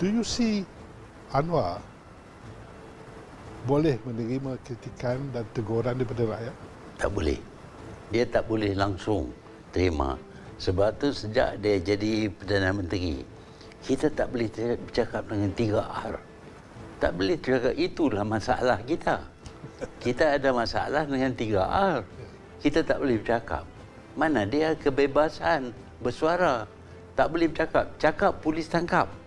Do you see Anwar boleh menerima kritikan dan teguran daripada rakyat? Tak boleh. Dia tak boleh langsung terima. Sebab tu sejak dia jadi Perdana Menteri, kita tak boleh bercakap dengan tiga r Tak boleh cakap itulah masalah kita. Kita ada masalah dengan tiga r Kita tak boleh bercakap. Mana dia kebebasan bersuara. Tak boleh bercakap. Cakap polis tangkap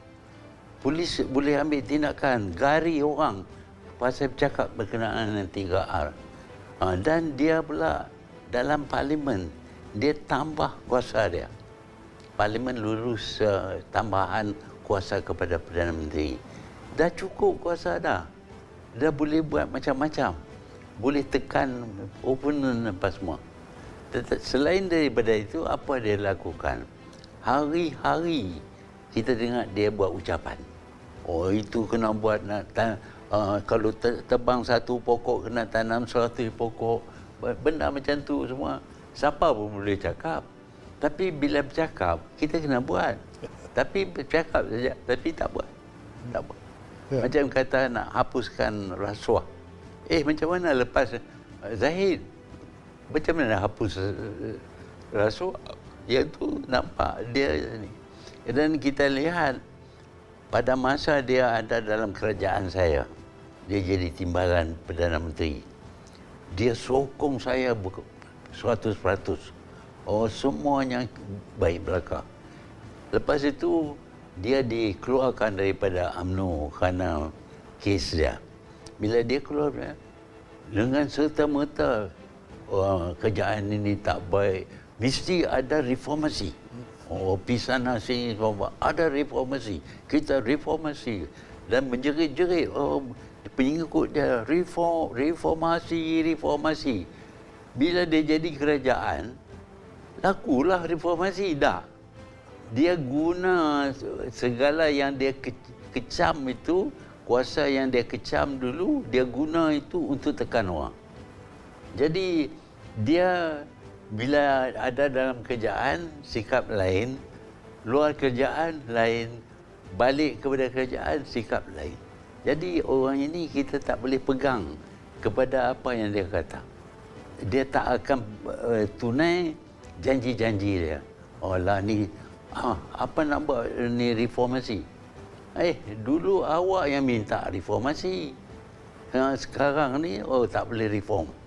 polis boleh ambil tindakan gari orang pasal bercakap berkenaan dengan tiga r Ha, dan dia pula dalam parlimen, dia tambah kuasa dia. Parlimen lulus uh, eh, tambahan kuasa kepada Perdana Menteri. Dah cukup kuasa dah. Dah boleh buat macam-macam. Boleh tekan opponent apa semua. Tetap, selain daripada itu, apa dia lakukan? Hari-hari kita dengar dia buat ucapan. Oh itu kena buat nak ta- uh, kalau te- tebang satu pokok kena tanam satu pokok benda macam tu semua siapa pun boleh cakap tapi bila bercakap kita kena buat tapi bercakap saja tapi tak buat tak buat ya. macam kata nak hapuskan rasuah eh macam mana lepas uh, Zahid macam mana nak hapus uh, rasuah yang tu nampak dia ni dan kita lihat pada masa dia ada dalam kerajaan saya, dia jadi timbalan Perdana Menteri. Dia sokong saya 100%. Oh, semuanya baik belaka. Lepas itu, dia dikeluarkan daripada UMNO kerana kes dia. Bila dia keluar, dengan serta-merta oh, kerjaan ini tak baik, mesti ada reformasi. Oh, pisah nasi bapa. Ada reformasi. Kita reformasi dan menjerit-jerit oh pengikut dia reform reformasi reformasi. Bila dia jadi kerajaan, lakulah reformasi dah. Dia guna segala yang dia kecam itu, kuasa yang dia kecam dulu, dia guna itu untuk tekan orang. Jadi dia bila ada dalam kerjaan sikap lain, luar kerjaan lain, balik kepada kerjaan sikap lain. Jadi orang ini kita tak boleh pegang kepada apa yang dia kata. Dia tak akan uh, tunai janji-janji dia. Oh lah ni ah, apa nak buat ni reformasi? Eh dulu awak yang minta reformasi. sekarang ni oh tak boleh reform.